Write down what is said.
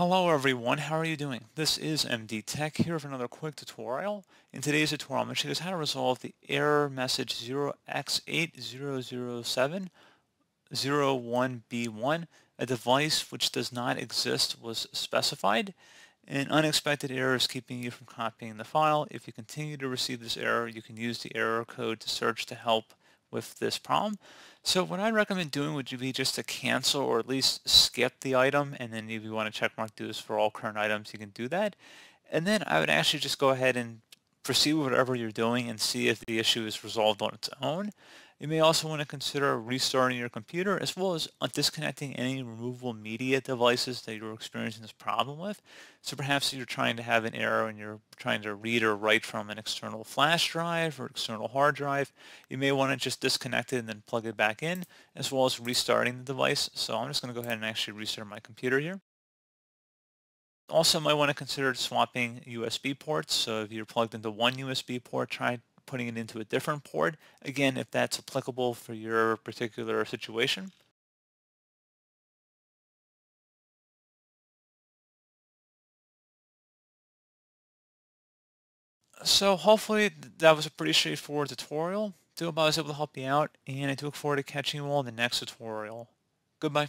Hello everyone, how are you doing? This is MD Tech here for another quick tutorial. In today's tutorial, I'm going to show you how to resolve the error message 0x8007-01B1. A device which does not exist was specified. An unexpected error is keeping you from copying the file. If you continue to receive this error, you can use the error code to search to help with this problem. So what I recommend doing would be just to cancel or at least skip the item and then if you want to checkmark do this for all current items you can do that. And then I would actually just go ahead and proceed whatever you're doing and see if the issue is resolved on its own. You may also want to consider restarting your computer as well as uh, disconnecting any removable media devices that you're experiencing this problem with. So perhaps you're trying to have an error and you're trying to read or write from an external flash drive or external hard drive. You may want to just disconnect it and then plug it back in as well as restarting the device. So I'm just going to go ahead and actually restart my computer here. Also might want to consider swapping USB ports. So if you're plugged into one USB port, try putting it into a different port. Again, if that's applicable for your particular situation. So hopefully that was a pretty straightforward tutorial. Do hope I was able to help you out, and I do look forward to catching you all in the next tutorial. Goodbye.